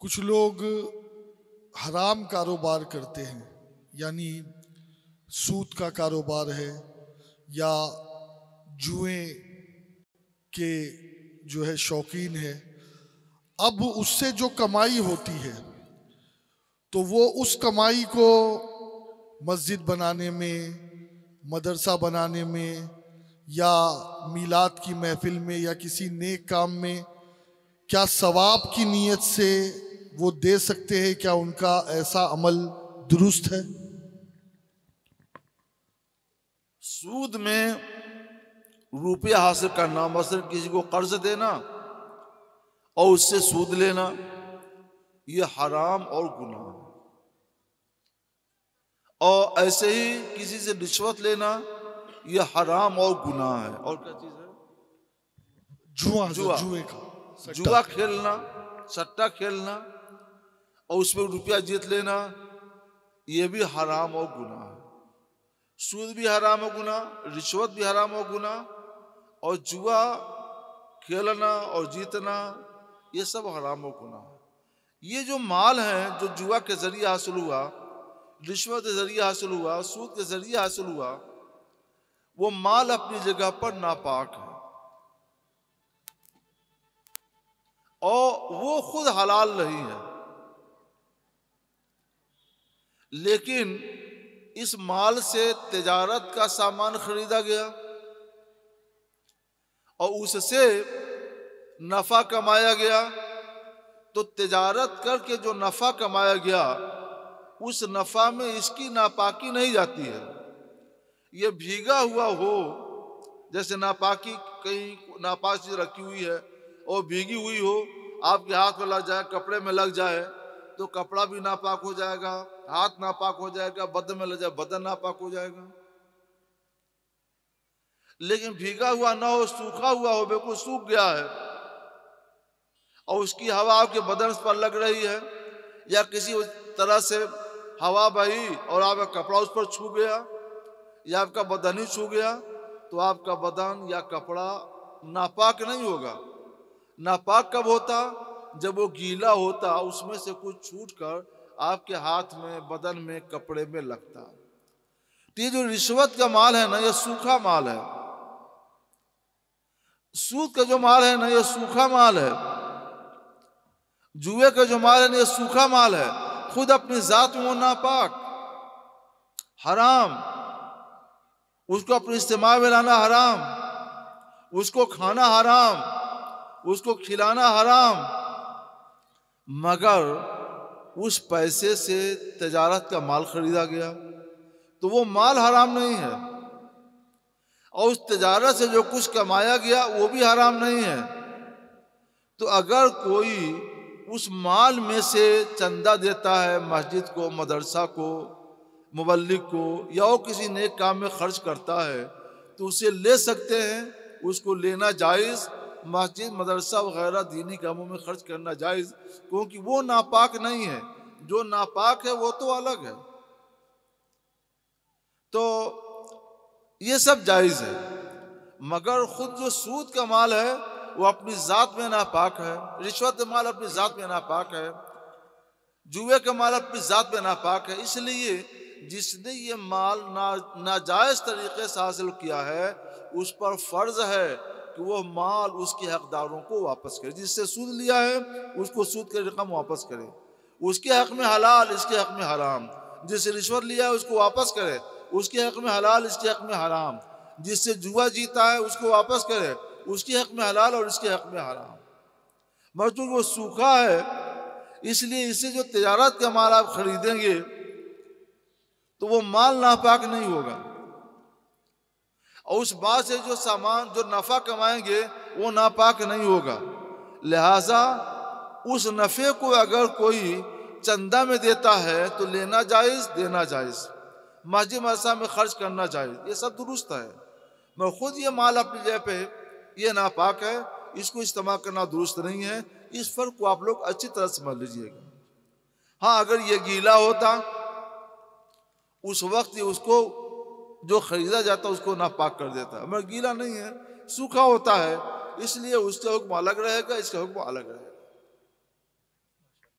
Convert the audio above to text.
कुछ लोग हराम कारोबार करते हैं यानी सूत का कारोबार है या जुए के जो है शौकीन है अब उससे जो कमाई होती है तो वो उस कमाई को मस्जिद बनाने में मदरसा बनाने में या मीलाद की महफिल में या किसी नेक काम में क्या सवाब की नीयत से वो दे सकते हैं क्या उनका ऐसा अमल दुरुस्त है सूद में रुपया हासिल करना मसलन किसी को कर्ज देना और उससे सूद लेना यह हराम और गुनाह है और ऐसे ही किसी से रिश्वत लेना यह हराम और गुनाह है और क्या चीज है जुआ जुआ जुए का जुआ खेलना सट्टा खेलना और उसमें रुपया जीत लेना यह भी हराम और गुना है सूद भी हराम और गुना रिश्वत भी हराम और गुना और जुआ खेलना और जीतना ये सब हराम और गुना है ये जो माल है जो जुआ के जरिए हासिल हुआ रिश्वत के जरिए हासिल हुआ सूद के जरिए हासिल हुआ वो माल अपनी जगह पर नापाक है और वो खुद हलाल नहीं है लेकिन इस माल से तजारत का सामान खरीदा गया और उससे नफ़ा कमाया गया तो तजारत करके जो नफ़ा कमाया गया उस नफ़ा में इसकी नापाकी नहीं जाती है ये भीगा हुआ हो जैसे नापाकी कहीं नापाक चीज़ रखी हुई है और भीगी हुई हो आपके हाथ में लग जाए कपड़े में लग जाए तो कपड़ा भी नापाक हो जाएगा हाथ नापाक हो जाएगा बदन में ले जाए बदन नापाक हो जाएगा लेकिन भीगा हुआ ना हो सूखा हुआ हो बिल्कुल सूख गया है और उसकी हवा आपके बदन पर लग रही है या किसी तरह से हवा बही और आपका कपड़ा उस पर छू गया या आपका बदन ही छू गया तो आपका बदन या कपड़ा नापाक नहीं होगा नापाक कब होता जब वो गीला होता उसमें से कुछ छूट कर आपके हाथ में बदन में कपड़े में लगता तो ये जो रिश्वत का माल है ना ये सूखा माल है सूद का जो माल है ना ये सूखा माल है जुए का जो माल है ना ये सूखा माल है खुद अपनी जात में वो नापाक हराम उसको अपने इस्तेमाल में लाना हराम उसको खाना हराम उसको खिलाना हराम मगर उस पैसे से तजारत का माल खरीदा गया तो वो माल हराम नहीं है और उस तजारत से जो कुछ कमाया गया वो भी हराम नहीं है तो अगर कोई उस माल में से चंदा देता है मस्जिद को मदरसा को मुबलिक को या और किसी नेक काम में खर्च करता है तो उसे ले सकते हैं उसको लेना जायज़ मस्जिद मदरसा वगैरह दीनी कामों में खर्च करना जायज़ क्योंकि वो नापाक नहीं है जो नापाक है वो तो अलग है तो ये सब जायज़ है मगर ख़ुद जो सूद का माल है वो अपनी ज़ात में नापाक है रिश्वत माल अपनी ज़ात में नापाक है जुए का माल अपनी ज़ात में नापाक है इसलिए जिसने ये माल ना नाजायज़ तरीके से हासिल किया है उस पर फ़र्ज़ है कि वह माल उसके हकदारों को वापस करे जिससे सूद लिया है उसको सूद की रकम वापस करे उसके हक में हलाल इसके हक में हराम जिससे रिश्वत लिया है उसको वापस करे उसके हक में हलाल इसके हक में हराम जिससे जुआ जीता है उसको वापस करे उसके हक में हलाल और इसके हक में हराम मगर वो सूखा है इसलिए इससे जो तजारत का माल आप खरीदेंगे तो वो माल नापाक नहीं होगा और उस बात से जो सामान जो नफ़ा कमाएंगे वो नापाक नहीं होगा लिहाजा उस नफ़े को अगर कोई चंदा में देता है तो लेना जायज़ देना जायज़ मस्जिद मदरसा में ख़र्च करना जायज़ ये सब दुरुस्त है मैं खुद ये माल अपनी जगह पे ये नापाक है इसको इस्तेमाल करना दुरुस्त नहीं है इस फ़र्क को आप लोग अच्छी तरह समझ लीजिएगा हाँ अगर ये गीला होता उस वक्त उसको जो खरीदा जाता है उसको नापाक कर देता है मगर गीला नहीं है सूखा होता है इसलिए उसका हुक्म अलग रहेगा इसका हुक्म अलग रहेगा